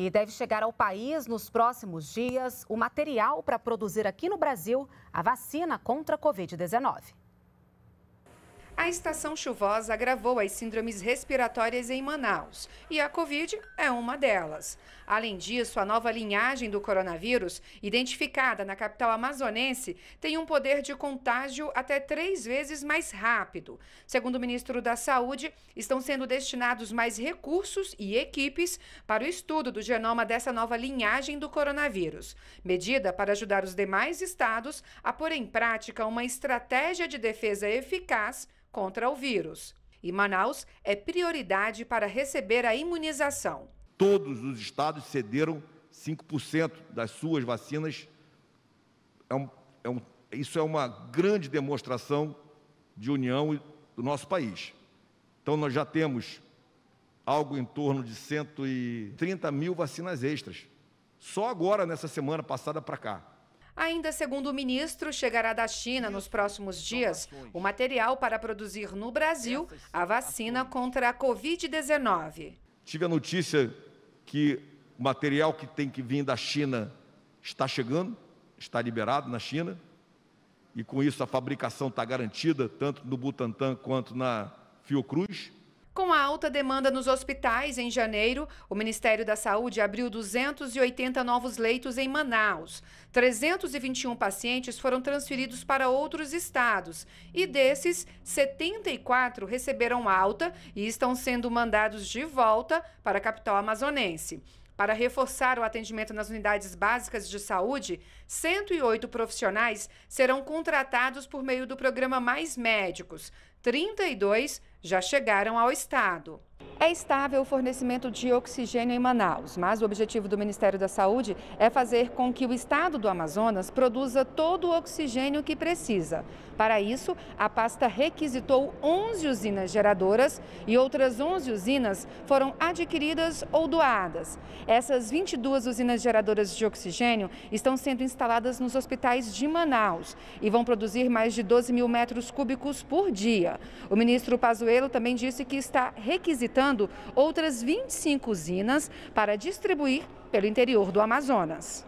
E deve chegar ao país nos próximos dias o material para produzir aqui no Brasil a vacina contra a Covid-19. A estação chuvosa agravou as síndromes respiratórias em Manaus e a Covid é uma delas. Além disso, a nova linhagem do coronavírus, identificada na capital amazonense, tem um poder de contágio até três vezes mais rápido. Segundo o ministro da Saúde, estão sendo destinados mais recursos e equipes para o estudo do genoma dessa nova linhagem do coronavírus, medida para ajudar os demais estados a pôr em prática uma estratégia de defesa eficaz contra o vírus. E Manaus é prioridade para receber a imunização. Todos os estados cederam 5% das suas vacinas. É um, é um, isso é uma grande demonstração de união do nosso país. Então, nós já temos algo em torno de 130 mil vacinas extras, só agora, nessa semana passada para cá. Ainda segundo o ministro, chegará da China nos próximos dias o material para produzir no Brasil a vacina contra a Covid-19. Tive a notícia que o material que tem que vir da China está chegando, está liberado na China, e com isso a fabricação está garantida, tanto no Butantan quanto na Fiocruz. Com a alta demanda nos hospitais em janeiro, o Ministério da Saúde abriu 280 novos leitos em Manaus. 321 pacientes foram transferidos para outros estados e desses, 74 receberam alta e estão sendo mandados de volta para a capital amazonense. Para reforçar o atendimento nas unidades básicas de saúde, 108 profissionais serão contratados por meio do programa Mais Médicos. 32 já chegaram ao Estado. É estável o fornecimento de oxigênio em Manaus, mas o objetivo do Ministério da Saúde é fazer com que o estado do Amazonas produza todo o oxigênio que precisa. Para isso, a pasta requisitou 11 usinas geradoras e outras 11 usinas foram adquiridas ou doadas. Essas 22 usinas geradoras de oxigênio estão sendo instaladas nos hospitais de Manaus e vão produzir mais de 12 mil metros cúbicos por dia. O ministro Pazuello também disse que está requisitando visitando outras 25 usinas para distribuir pelo interior do Amazonas.